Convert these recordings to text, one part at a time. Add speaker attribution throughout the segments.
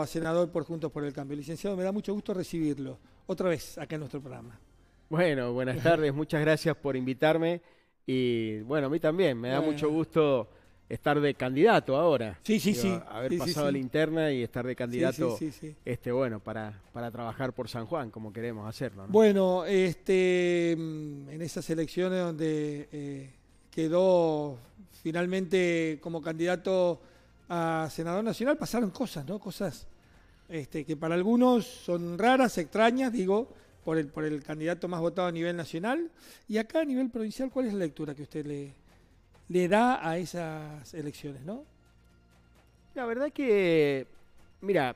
Speaker 1: a senador por Juntos por el Cambio. Licenciado, me da mucho gusto recibirlo otra vez acá en nuestro programa.
Speaker 2: Bueno, buenas tardes, muchas gracias por invitarme y bueno, a mí también, me da mucho gusto estar de candidato ahora. Sí, sí, sí. Haber pasado la interna y estar de candidato, este bueno, para, para trabajar por San Juan, como queremos hacerlo. Bueno,
Speaker 1: este, mm, en esas elecciones donde eh, quedó finalmente como candidato a senador nacional pasaron cosas, ¿no? Cosas este, que para algunos son raras, extrañas, digo, por el, por el candidato más votado a nivel nacional. Y acá a nivel provincial, ¿cuál es la lectura que usted le, le da a esas elecciones, no?
Speaker 2: La verdad que, mira,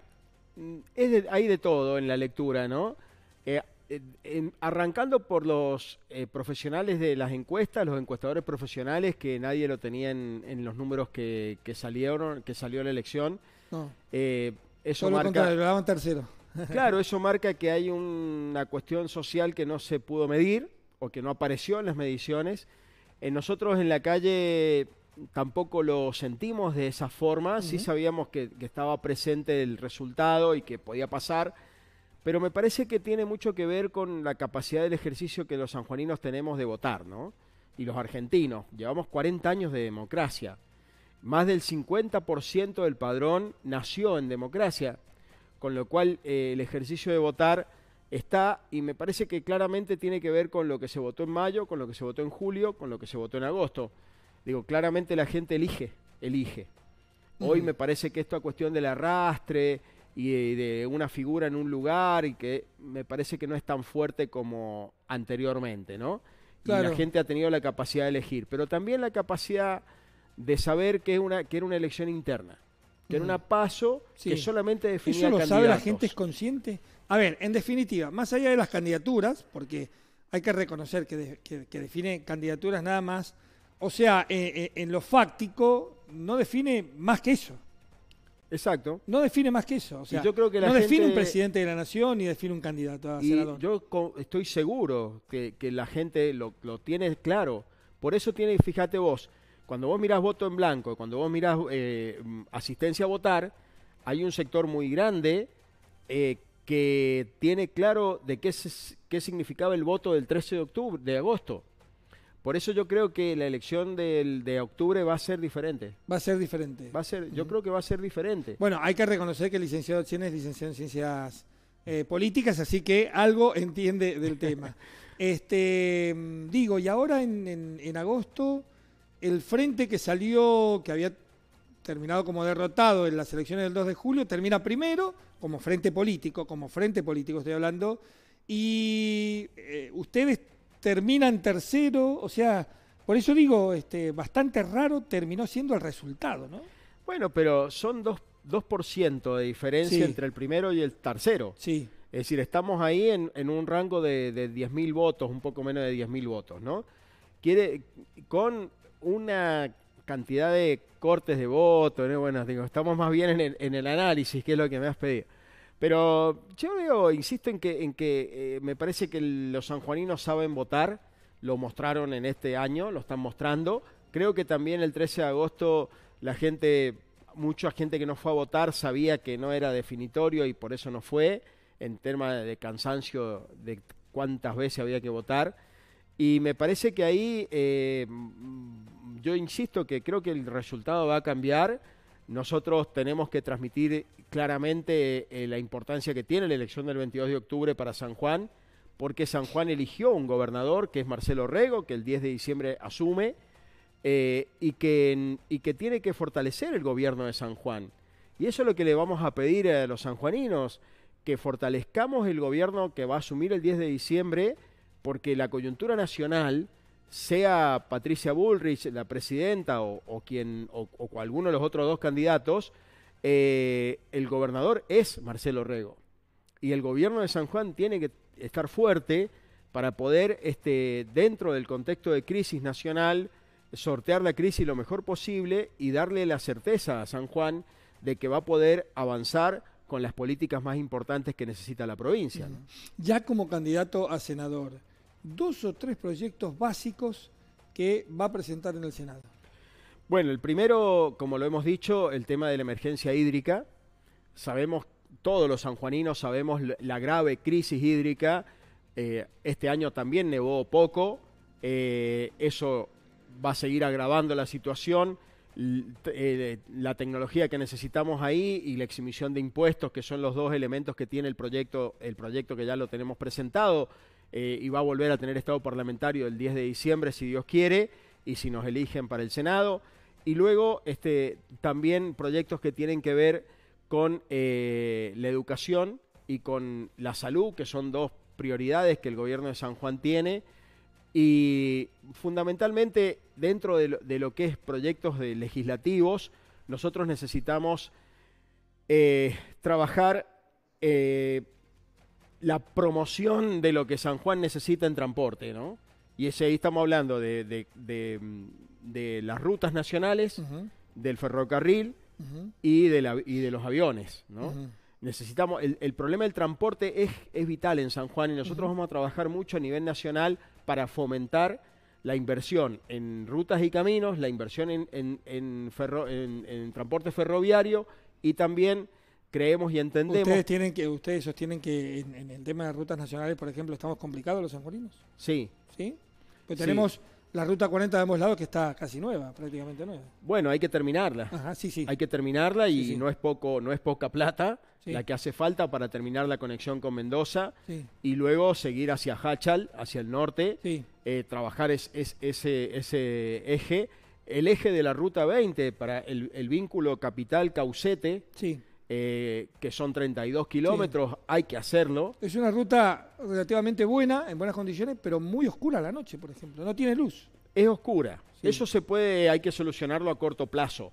Speaker 2: es hay de todo en la lectura, ¿no? Eh, arrancando por los eh, profesionales de las encuestas, los encuestadores profesionales, que nadie lo tenía en, los números que, salieron, que salió la elección. Eh, eso marca. tercero. claro, eso marca que hay una cuestión social que no se pudo medir o que no apareció en las mediciones. Eh, nosotros en la calle tampoco lo sentimos de esa forma. Sí sabíamos que estaba presente el resultado y que podía pasar pero me parece que tiene mucho que ver con la capacidad del ejercicio que los sanjuaninos tenemos de votar, ¿no? Y los argentinos. Llevamos 40 años de democracia. Más del 50% del padrón nació en democracia, con lo cual eh, el ejercicio de votar está y me parece que claramente tiene que ver con lo que se votó en mayo, con lo que se votó en julio, con lo que se votó en agosto. Digo, claramente la gente elige, elige. Hoy me parece que esto a cuestión del arrastre, eh, y de una figura en un lugar y que me parece que no es tan fuerte como anteriormente, ¿no? Y la gente ha tenido la capacidad de elegir, pero también la capacidad de saber que, una, que era una elección interna, que era una paso que solamente definía ¿Eso lo sabe la gente
Speaker 1: es consciente? A ver, en definitiva, más allá de las candidaturas, porque hay que reconocer que, define candidaturas nada más, o sea, eh, eh, en lo fáctico no define más que eso. Exacto. No define más que eso. O sea, yo creo que no define un presidente de la nación ni define un candidato a y senador.
Speaker 2: Yo estoy seguro que, la gente lo, tiene claro. Por eso tiene, fíjate vos, cuando vos mirás voto en blanco, cuando vos mirás eh, mm, asistencia a votar, hay un sector muy grande eh, que tiene claro de qué, qué significaba el voto del 13 de octubre, de agosto. Por eso yo creo que la elección de octubre va a ser diferente. Va a ser diferente. Va a ser, yo creo que va a ser diferente. Bueno, hay que reconocer que
Speaker 1: el licenciado Chen es licenciado en ciencias eh, políticas, así que algo entiende del tema. este, digo, y ahora en, agosto, el frente que salió, que había terminado como derrotado en las elecciones del 2 de julio, termina primero como frente político, como frente político estoy hablando, y eh, ustedes terminan tercero, o sea, por eso digo, este, bastante raro terminó siendo el resultado,
Speaker 2: ¿no? Bueno, pero son 2%, ciento de diferencia entre el primero y el tercero. Sí. Es decir, estamos ahí en, un rango de, de 10.000 votos, un poco menos de 10.000 votos, ¿no? Quiere, con una cantidad de cortes de votos, bueno, digo, estamos más bien en en el análisis, que es lo que me has pedido pero yo insisto en que, eh, me parece que los sanjuaninos saben votar, lo mostraron en este año, lo están mostrando. Creo que también el 13 de agosto la gente, mucha gente que no fue a votar sabía que no era definitorio y por eso no fue, en tema de cansancio de cuántas veces había que votar. Y me parece que ahí, eh, yo insisto que creo que el resultado va a cambiar nosotros tenemos que transmitir claramente eh, la importancia que tiene la elección del 22 de octubre para San Juan, porque San Juan eligió un gobernador que es Marcelo Rego, que el 10 de diciembre asume, eh, y, que, y que tiene que fortalecer el gobierno de San Juan. Y eso es lo que le vamos a pedir a los sanjuaninos, que fortalezcamos el gobierno que va a asumir el 10 de diciembre, porque la coyuntura nacional sea Patricia Bullrich la presidenta o, quien o, alguno de los otros dos candidatos, eh, el gobernador es Marcelo Rego. Y el gobierno de San Juan tiene que estar fuerte para poder, este, dentro del contexto de crisis nacional, sortear la crisis lo mejor posible y darle la certeza a San Juan de que va a poder avanzar con las políticas más importantes que necesita la provincia.
Speaker 1: Ya como candidato a senador, dos o tres proyectos básicos que va a presentar en el Senado.
Speaker 2: Bueno, el primero, como lo hemos dicho, el tema de la emergencia hídrica. Sabemos, todos los sanjuaninos sabemos la grave crisis hídrica. Eh, este año también nevó poco. Eh, eso va a seguir agravando la situación. Eh, la tecnología que necesitamos ahí y la exhibición de impuestos, que son los dos elementos que tiene el proyecto, el proyecto que ya lo tenemos presentado, eh, y va a volver a tener estado parlamentario el 10 de diciembre, si Dios quiere, y si nos eligen para el Senado. Y luego este, también proyectos que tienen que ver con eh, la educación y con la salud, que son dos prioridades que el gobierno de San Juan tiene. Y fundamentalmente dentro de lo, que es proyectos legislativos, nosotros necesitamos eh, trabajar la promoción de lo que San Juan necesita en transporte, ¿no? Y ese, ahí estamos hablando de, de, mm, las rutas nacionales, del ferrocarril y, de la, y de los aviones, ¿no? Necesitamos, el, problema del transporte es, es, vital en San Juan y nosotros vamos a trabajar mucho a nivel nacional para fomentar la inversión en rutas y caminos, la inversión en, en, en, ferro, en transporte ferroviario y también creemos y entendemos. Ustedes
Speaker 1: tienen que, ustedes sostienen que en, el tema de rutas nacionales, por ejemplo, estamos complicados los angolinos.
Speaker 2: Sí. Sí. Pues tenemos
Speaker 1: la ruta 40 de ambos lados que está casi nueva, prácticamente nueva.
Speaker 2: Bueno, hay que terminarla. Ajá, sí, sí. Hay que terminarla y no es poco, no es poca plata la que hace falta para terminar la conexión con Mendoza y luego seguir hacia Hachal, hacia el norte, eh, trabajar ese, eje. El eje de la ruta 20 para el, vínculo capital-caucete. Sí eh, que son 32 kilómetros, hay que hacerlo.
Speaker 1: Es una ruta relativamente buena, en buenas condiciones, pero muy oscura la noche, por ejemplo, no tiene luz. Es oscura.
Speaker 2: Eso se puede, hay que solucionarlo a corto plazo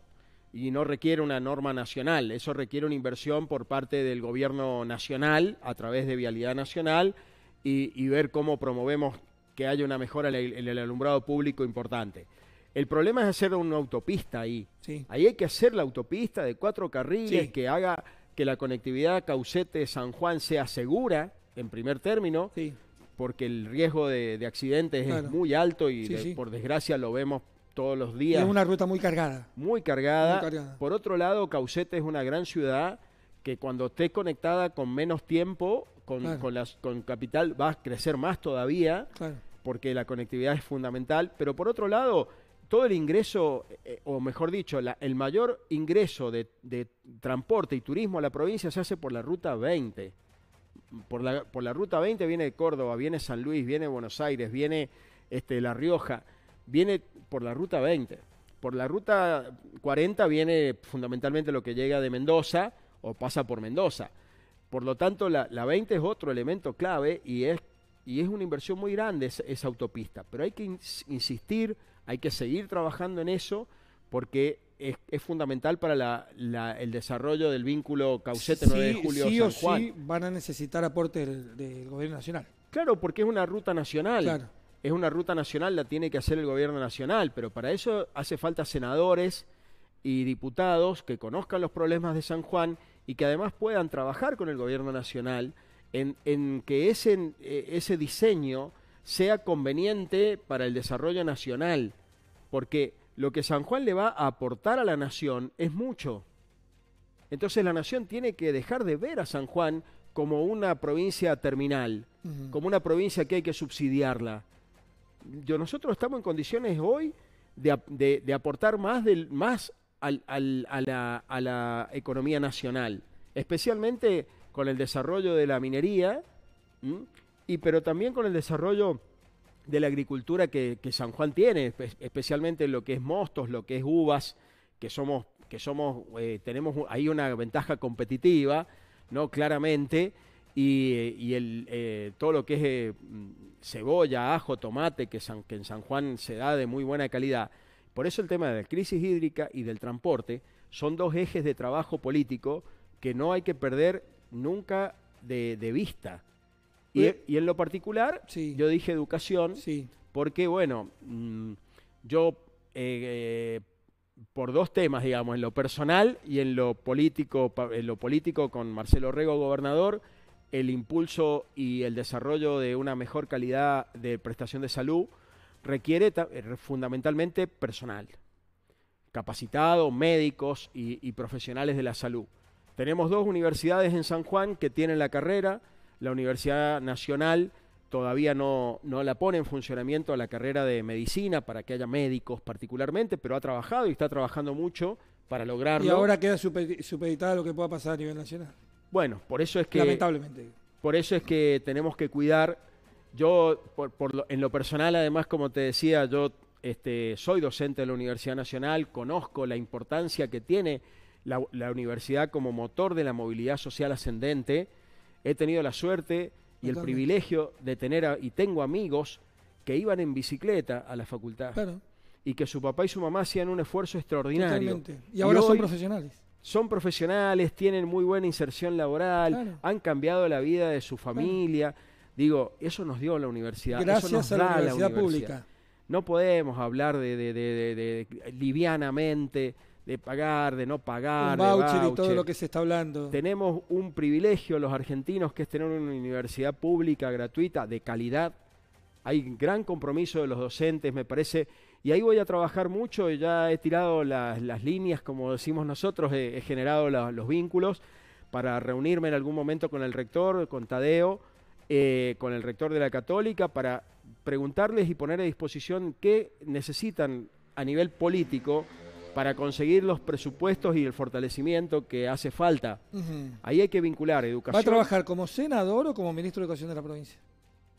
Speaker 2: y no requiere una norma nacional, eso requiere una inversión por parte del gobierno nacional a través de Vialidad Nacional y, ver cómo promovemos que haya una mejora en el alumbrado público importante. El problema es hacer una autopista ahí. Ahí hay que hacer la autopista de cuatro carriles que haga que la conectividad Caucete-San Juan sea segura, en primer término, porque el riesgo de, accidentes es muy alto y por desgracia lo vemos todos los días. es una
Speaker 1: ruta muy cargada.
Speaker 2: Muy cargada. Por otro lado, Caucete es una gran ciudad que cuando esté conectada con menos tiempo, con, con, las, con capital, va a crecer más todavía, porque la conectividad es fundamental. Pero por otro lado, todo el ingreso, eh, o mejor dicho, el mayor ingreso de, transporte y turismo a la provincia se hace por la ruta 20. Por la, por la ruta 20 viene Córdoba, viene San Luis, viene Buenos Aires, viene este, La Rioja, viene por la ruta 20. Por la ruta 40 viene fundamentalmente lo que llega de Mendoza o pasa por Mendoza. Por lo tanto, la, 20 es otro elemento clave y es, y es una inversión muy grande esa, autopista. Pero hay que insistir, hay que seguir trabajando en eso porque es, fundamental para el desarrollo del vínculo Caucete 9 de julio. San Juan. sí
Speaker 1: van a necesitar aporte del, gobierno nacional.
Speaker 2: Claro, porque es una ruta nacional. Es una ruta nacional, la tiene que hacer el gobierno nacional, pero para eso hace falta senadores y diputados que conozcan los problemas de San Juan y que además puedan trabajar con el gobierno nacional en, que ese, eh, ese diseño sea conveniente para el desarrollo nacional porque lo que San Juan le va a aportar a la nación es mucho. Entonces la nación tiene que dejar de ver a San Juan como una provincia terminal, como una provincia que hay que subsidiarla. Yo, nosotros estamos en condiciones hoy de, aportar más, del, más a, la, economía nacional, especialmente con el desarrollo de la minería, y pero también con el desarrollo de la agricultura que, San Juan tiene, especialmente lo que es mostos, lo que es uvas, que somos, que somos, eh, tenemos ahí una ventaja competitiva, ¿no? Claramente, y, el, eh, todo lo que es eh, cebolla, ajo, tomate, que, en San Juan se da de muy buena calidad. Por eso el tema de la crisis hídrica y del transporte son dos ejes de trabajo político que no hay que perder nunca de vista pues y, en lo particular, yo dije educación, porque bueno, mm, yo eh, eh, por dos temas, digamos, en lo personal y en lo político, en lo político con Marcelo Rego, gobernador, el impulso y el desarrollo de una mejor calidad de prestación de salud requiere eh, fundamentalmente personal, capacitado, médicos y profesionales de la salud. Tenemos dos universidades en San Juan que tienen la carrera, la Universidad Nacional todavía no, la pone en funcionamiento a la carrera de medicina para que haya médicos particularmente, pero ha trabajado y está trabajando mucho para lograrlo. Y ahora
Speaker 1: queda supeditada lo que pueda pasar a nivel nacional.
Speaker 2: Bueno, por eso es que... Lamentablemente. Por eso es que tenemos que cuidar. Yo, en lo personal, además, como te decía, yo este, soy docente de la Universidad Nacional, conozco la importancia que tiene la universidad como motor de la movilidad social ascendente He tenido la suerte y el privilegio de tener y tengo amigos que iban en bicicleta a la facultad. Y que su papá y su mamá hacían un esfuerzo extraordinario. Y ahora son profesionales. Son profesionales, tienen muy buena inserción laboral, han cambiado la vida de su familia. Digo, eso nos dio la universidad. Gracias eso nos a la, da universidad la universidad pública. No podemos hablar de, de, de, de livianamente de pagar, de no pagar, de todo lo que se está hablando. Tenemos un privilegio los argentinos que es tener una universidad pública gratuita de calidad. Hay gran compromiso de los docentes, me parece, y ahí voy a trabajar mucho. Ya he tirado las, líneas, como decimos nosotros, he, generado los vínculos para reunirme en algún momento con el rector, con Tadeo, eh, con el rector de la Católica, para preguntarles y poner a disposición qué necesitan a nivel político para conseguir los presupuestos y el fortalecimiento que hace falta. Ahí hay que vincular educación. ¿Va a trabajar
Speaker 1: como senador o como ministro de Educación de la provincia?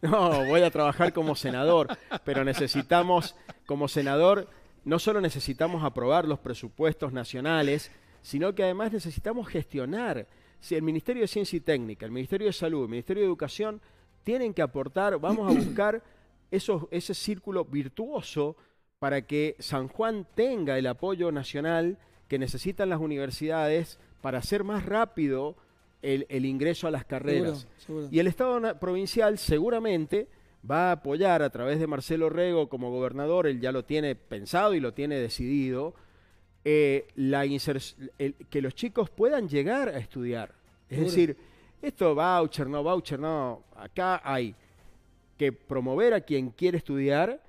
Speaker 2: No, voy a trabajar como senador, pero necesitamos, como senador, no solo necesitamos aprobar los presupuestos nacionales, sino que además necesitamos gestionar. Si el Ministerio de Ciencia y Técnica, el Ministerio de Salud, el Ministerio de Educación tienen que aportar, vamos a buscar esos, ese círculo virtuoso para que San Juan tenga el apoyo nacional que necesitan las universidades para hacer más rápido el, ingreso a las carreras. Y el Estado provincial seguramente va a apoyar a través de Marcelo Rego como gobernador, él ya lo tiene pensado y lo tiene decidido, eh, que los chicos puedan llegar a estudiar. Es decir, esto voucher, no voucher, no, acá hay que promover a quien quiere estudiar,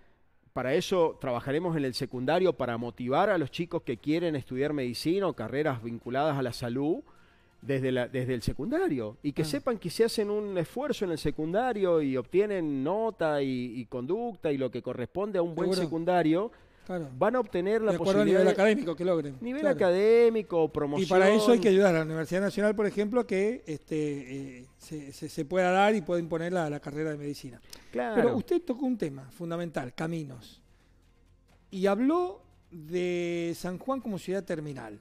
Speaker 2: para eso trabajaremos en el secundario para motivar a los chicos que quieren estudiar medicina o carreras vinculadas a la salud desde, desde el secundario y que ah. sepan que si hacen un esfuerzo en el secundario y obtienen nota y, conducta y lo que corresponde a un buen secundario, Van a obtener la posibilidad. nivel académico que logren. Nivel académico, promoción. Y para eso hay que
Speaker 1: ayudar a la Universidad Nacional, por ejemplo, que este, eh, se, pueda dar y pueda imponer la, carrera de medicina. Claro. Pero usted tocó un tema fundamental: caminos. Y habló de San Juan como ciudad terminal.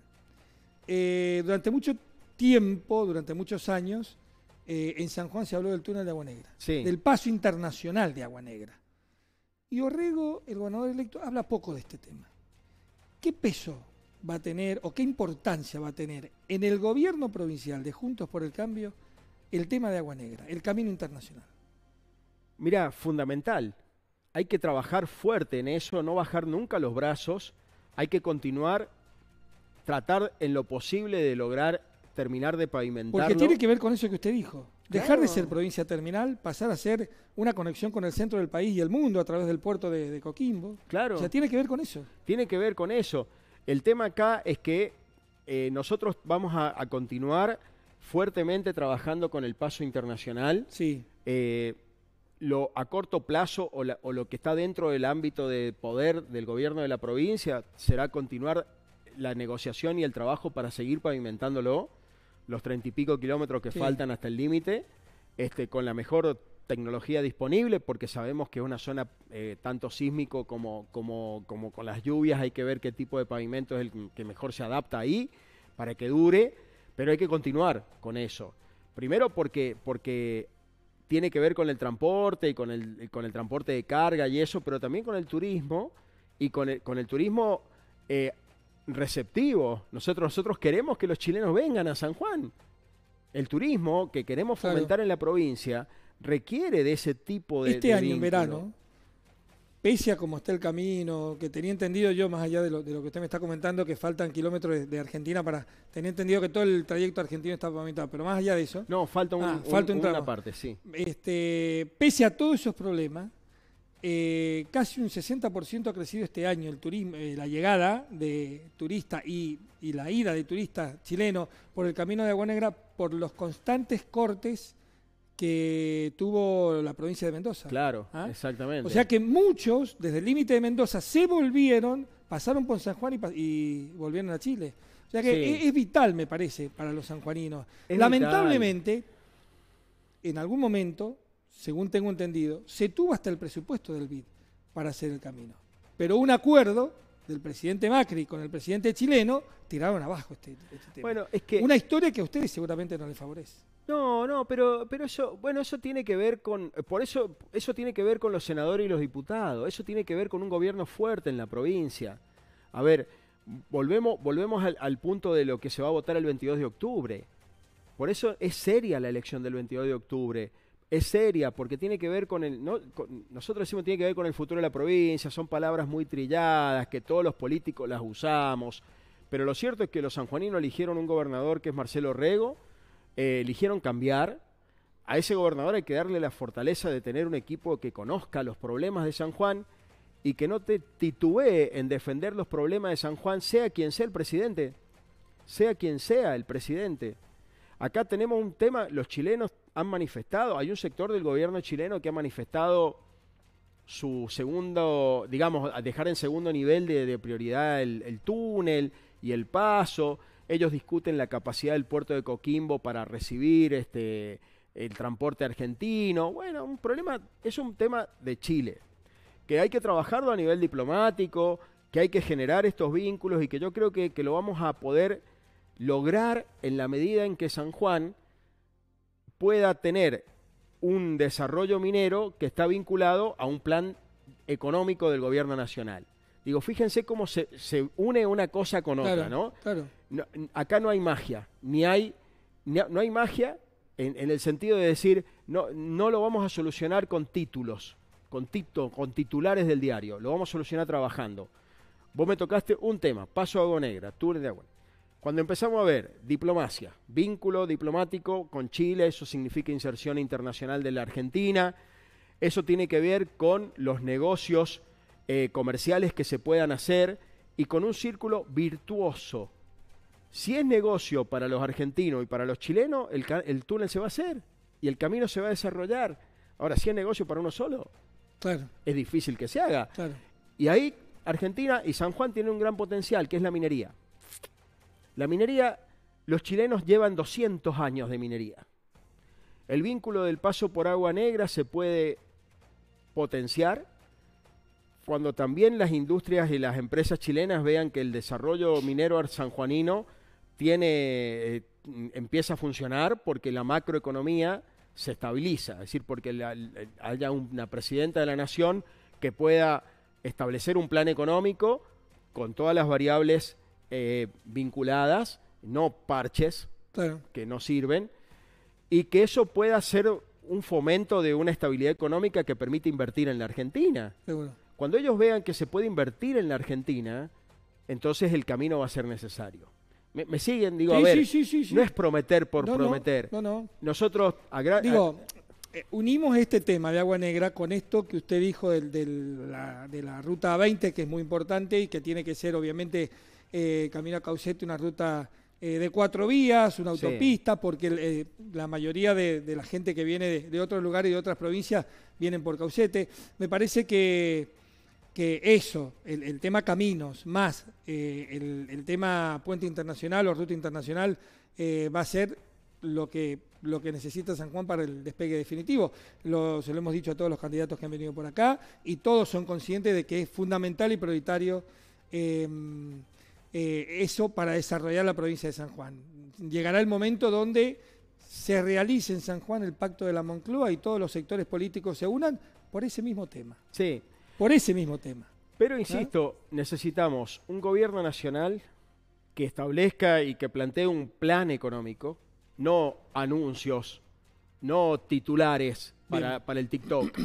Speaker 1: Eh, durante mucho tiempo, durante muchos años, eh, en San Juan se habló del túnel de Agua Negra, sí. del paso internacional de Agua Negra. Y Orrego, el gobernador electo, habla poco de este tema. ¿Qué peso va a tener o qué importancia va a tener en el gobierno provincial de Juntos por el Cambio el tema de Agua Negra, el camino internacional?
Speaker 2: Mira, fundamental. Hay que trabajar fuerte en eso, no bajar nunca los brazos. Hay que continuar, tratar en lo posible de lograr terminar de pavimentar. Porque tiene que
Speaker 1: ver con eso que usted dijo. Dejar de ser provincia terminal, pasar a ser una conexión con el centro del país y el mundo a través del puerto de, Coquimbo. Claro. O sea, tiene que ver con eso.
Speaker 2: Tiene que ver con eso. El tema acá es que eh, nosotros vamos a, continuar fuertemente trabajando con el paso internacional. Sí. Eh, lo a corto plazo o, o, lo que está dentro del ámbito de poder del gobierno de la provincia será continuar la negociación y el trabajo para seguir pavimentándolo los treinta y pico kilómetros que faltan hasta el límite, este, con la mejor tecnología disponible, porque sabemos que es una zona eh, tanto sísmico como, como, como con las lluvias, hay que ver qué tipo de pavimento es el que mejor se adapta ahí para que dure, pero hay que continuar con eso. Primero porque, porque tiene que ver con el transporte y con el, con el transporte de carga y eso, pero también con el turismo y con el, con el turismo eh, receptivos. Nosotros, nosotros queremos que los chilenos vengan a San Juan. El turismo que queremos fomentar en la provincia requiere de ese tipo de... Este año, en verano,
Speaker 1: pese a como está el camino, que tenía entendido yo, más allá de lo, de lo que usted me está comentando, que faltan kilómetros de, Argentina para... Tenía entendido que todo el trayecto argentino está pavimentado, pero más allá de eso... No, falta, un, ah, falta una parte, sí. Este, pese a todos esos problemas, eh, casi un 60% ha crecido este año el turismo, eh, la llegada de turistas y, la ida de turistas chilenos por el camino de Agua Negra por los constantes cortes que tuvo la provincia de Mendoza. Claro, ¿Ah?
Speaker 2: exactamente. O sea
Speaker 1: que muchos desde el límite de Mendoza se volvieron, pasaron por San Juan y, volvieron a Chile. O sea que e-, es, vital, me parece, para los sanjuaninos. Lamentablemente, en algún momento según tengo entendido, se tuvo hasta el presupuesto del BID para hacer el camino. Pero un acuerdo del presidente Macri con el presidente chileno tiraron abajo este, este, tema. Bueno, es que... Una historia que a ustedes seguramente no les favorece.
Speaker 2: No, no, pero, pero eso, bueno, eso tiene que ver con, por eso, eso tiene que ver con los senadores y los diputados, eso tiene que ver con un gobierno fuerte en la provincia. A ver, volvemos, volvemos al, al punto de lo que se va a votar el 22 de octubre. Por eso es seria la elección del 22 de octubre es seria porque tiene que ver con el. nosotros decimos tiene que ver con el futuro de la provincia, son palabras muy trilladas que todos los políticos las usamos. Pero lo cierto es que los sanjuaninos eligieron un gobernador que es Marcelo Rego, eh, eligieron cambiar. A ese gobernador hay que darle la fortaleza de tener un equipo que conozca los problemas de San Juan y que no te titubee en defender los problemas de San Juan, sea quien sea el presidente, sea quien sea el presidente. Acá tenemos un tema, los chilenos han manifestado, hay un sector del gobierno chileno que ha manifestado su segundo, digamos, dejar en segundo nivel de, prioridad el, túnel y el paso. Ellos discuten la capacidad del puerto de Coquimbo para recibir este, el transporte argentino. Bueno, un problema, es un tema de Chile, que hay que trabajarlo a nivel diplomático, que hay que generar estos vínculos y que yo creo que, que lo vamos a poder lograr en la medida en que San Juan pueda tener un desarrollo minero que está vinculado a un plan económico del gobierno nacional. Digo, fíjense cómo se, une una cosa con otra, ¿no? Acá no hay magia, ni hay, no hay magia en, el sentido de decir, no, no lo vamos a solucionar con títulos, con, tito, con titulares del diario, lo vamos a solucionar trabajando. Vos me tocaste un tema, paso a agua negra, eres de agua. Cuando empezamos a ver diplomacia, vínculo diplomático con Chile, eso significa inserción internacional de la Argentina, eso tiene que ver con los negocios eh, comerciales que se puedan hacer y con un círculo virtuoso. Si es negocio para los argentinos y para los chilenos, el, túnel se va a hacer y el camino se va a desarrollar. Ahora, si es negocio para uno solo, es difícil que se haga. Y ahí Argentina y San Juan tienen un gran potencial, que es la minería. La minería, los chilenos llevan 200 años de minería. El vínculo del paso por agua negra se puede potenciar cuando también las industrias y las empresas chilenas vean que el desarrollo minero sanjuanino tiene, eh, empieza a funcionar porque la macroeconomía se estabiliza, es decir, porque haya una presidenta de la nación que pueda establecer un plan económico con todas las variables eh, vinculadas, no parches que no sirven, y que eso pueda ser un fomento de una estabilidad económica que permite invertir en la Argentina. Cuando ellos vean que se puede invertir en la Argentina, entonces el camino va a ser necesario. Me, siguen, digo, a ver, no es prometer por prometer. No, no, Nosotros, digo, eh, unimos
Speaker 1: este tema de agua negra
Speaker 2: con esto que usted
Speaker 1: dijo del, de la ruta 20, que es muy importante y que tiene que ser obviamente eh, Camino a Caucete una ruta eh, de cuatro vías, una autopista, porque eh, la mayoría de, la gente que viene de, otros lugares y de otras provincias vienen por Caucete. Me parece que, que eso, el, tema caminos, más el, tema puente internacional o ruta internacional, va a ser lo que lo que necesita San Juan para el despegue definitivo. Lo, se lo hemos dicho a todos los candidatos que han venido por acá y todos son conscientes de que es fundamental y prioritario eh, eso para desarrollar la provincia de San Juan. Llegará el momento donde se realice en San Juan el pacto de la Moncloa y todos los sectores políticos se unan por ese mismo tema.
Speaker 2: Sí. Por ese mismo tema. Pero ¿Ah? insisto, necesitamos un gobierno nacional que establezca y que plantee un plan económico, no anuncios, no titulares para, para el TikTok.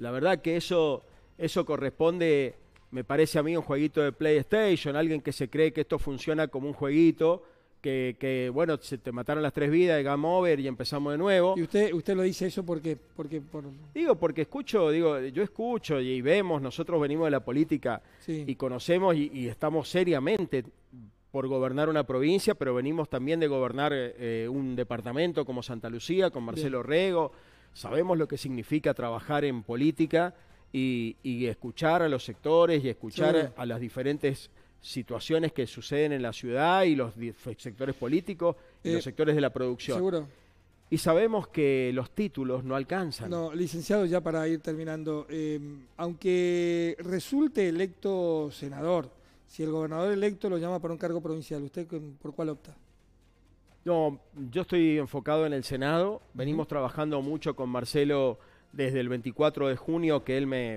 Speaker 2: La verdad que eso, eso corresponde me parece a mí un jueguito de PlayStation, alguien que se cree que esto funciona como un jueguito, que, bueno, se te mataron las tres vidas, game over y empezamos de nuevo. ¿Y
Speaker 1: usted, usted lo dice eso porque, porque
Speaker 2: Digo, porque escucho, digo, yo escucho y, vemos, nosotros venimos de la política y conocemos y, estamos seriamente por gobernar una provincia, pero venimos también de gobernar eh, un departamento como Santa Lucía, con Marcelo Rego. Sabemos lo que significa trabajar en política y, escuchar a los sectores y escuchar a, las diferentes situaciones que suceden en la ciudad y los sectores políticos y los eh, sectores de la producción. Seguro. Y sabemos que los títulos no alcanzan.
Speaker 1: No, licenciado, ya para ir terminando, em, aunque resulte electo senador, si el gobernador electo lo llama para un cargo provincial, ¿usted por cuál opta?
Speaker 2: No, yo estoy enfocado en el Senado. Venimos trabajando mucho con Marcelo desde el 24 de junio que él me,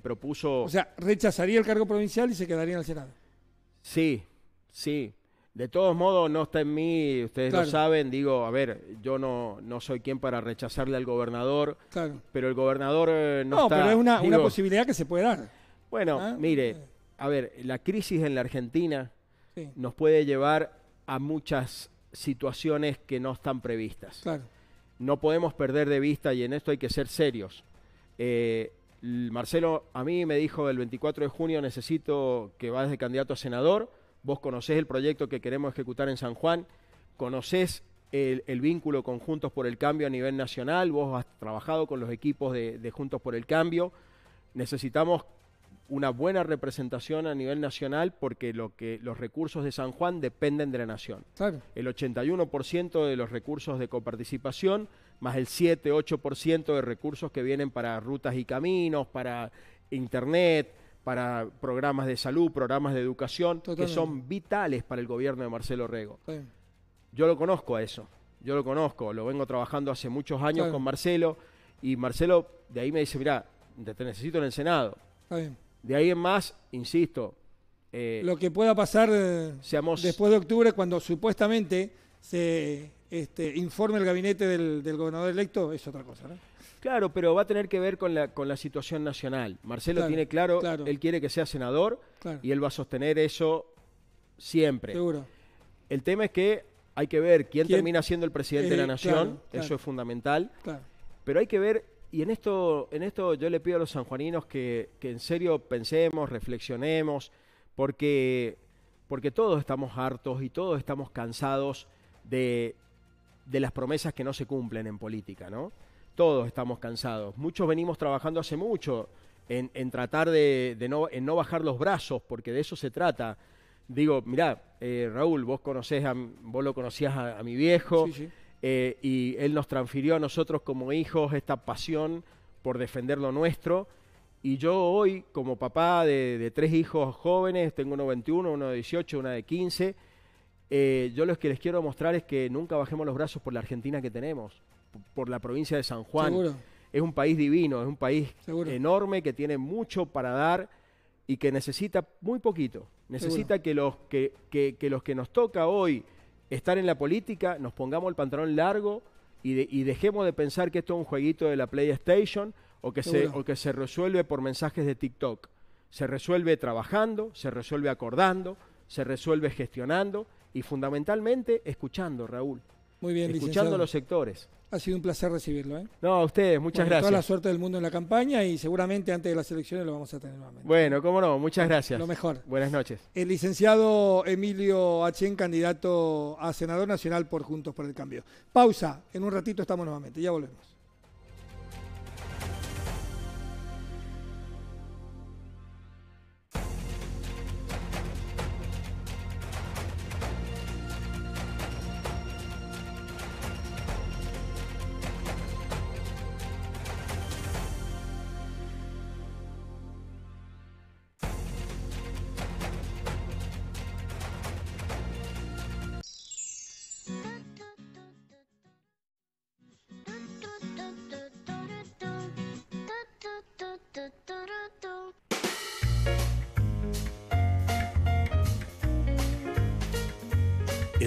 Speaker 2: propuso. O sea,
Speaker 1: rechazaría el cargo provincial y se quedaría en el Senado.
Speaker 2: Sí, sí. De todos modos, no está en mí, ustedes lo saben, digo, a ver, yo no, no soy quien para rechazarle al gobernador, pero el gobernador eh, no, está... No, pero es una, posibilidad
Speaker 1: que se puede dar.
Speaker 2: Bueno, ah, mire, eh. a ver, la crisis en la Argentina nos puede llevar a muchas situaciones que no están previstas. Claro no podemos perder de vista, y en esto hay que ser serios. Eh, Marcelo a mí me dijo el 24 de junio necesito que vayas de candidato a senador, vos conocés el proyecto que queremos ejecutar en San Juan, conocés el, vínculo con Juntos por el Cambio a nivel nacional, vos has trabajado con los equipos de Juntos por el Cambio, necesitamos una buena representación a nivel nacional porque lo que, los recursos de San Juan dependen de la nación. El 81% de los recursos de coparticipación, más el 7-8% de recursos que vienen para rutas y caminos, para internet, para programas de salud, programas de educación, que son vitales para el gobierno de Marcelo Rego. Yo lo conozco a eso, yo lo conozco, lo vengo trabajando hace muchos años con Marcelo y Marcelo de ahí me dice, mira, te necesito en el Senado. Está de ahí en más, insisto. Eh, lo
Speaker 1: que pueda pasar eh,
Speaker 2: después de octubre, cuando supuestamente se este, informe
Speaker 1: el gabinete del, gobernador electo, es otra cosa.
Speaker 2: Claro, pero va a tener que ver con la, situación nacional. Marcelo tiene claro, él quiere que sea senador y él va a sostener eso siempre. Seguro. El tema es que hay que ver quién, termina siendo el presidente de eh, la nación, eso es fundamental, pero hay que ver y en esto, en esto yo le pido a los sanjuaninos que, en serio pensemos, reflexionemos, porque, porque todos estamos hartos y todos estamos cansados de, las promesas que no se cumplen en política, ¿no? Todos estamos cansados. Muchos venimos trabajando hace mucho en, tratar de, no, en no bajar los brazos, porque de eso se trata. Digo, mirá, eh, Raúl, vos conocés a, vos lo conocías a, a mi viejo. Sí, sí. Eh, y Él nos transfirió a nosotros como hijos esta pasión por defender lo nuestro. Y yo hoy, como papá de, tres hijos jóvenes, tengo uno de 21, uno de 18, una de 15, eh, yo lo que les quiero mostrar es que nunca bajemos los brazos por la Argentina que tenemos, por la provincia de San Juan. Es un país divino, es un país enorme que tiene mucho para dar y que necesita muy poquito. Necesita que los que, que los que nos toca hoy estar en la política, nos pongamos el pantalón largo y, dejemos de pensar que esto es un jueguito de la PlayStation o que, se, o que se resuelve por mensajes de TikTok. Se resuelve trabajando, se resuelve acordando, se resuelve gestionando y fundamentalmente escuchando, Raúl. Muy bien, escuchando los sectores.
Speaker 1: Ha sido un placer recibirlo. ¿eh?
Speaker 2: No, a ustedes, muchas gracias. Toda la suerte
Speaker 1: del mundo en la campaña y seguramente antes de las elecciones lo vamos a tener nuevamente.
Speaker 2: Bueno, cómo no, muchas gracias. Lo mejor. Buenas noches. El licenciado
Speaker 1: Emilio Achen, candidato a senador nacional por Juntos por el Cambio. Pausa, en un ratito estamos nuevamente, ya volvemos.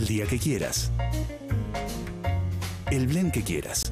Speaker 2: el día que quieras.
Speaker 1: El blend que quieras.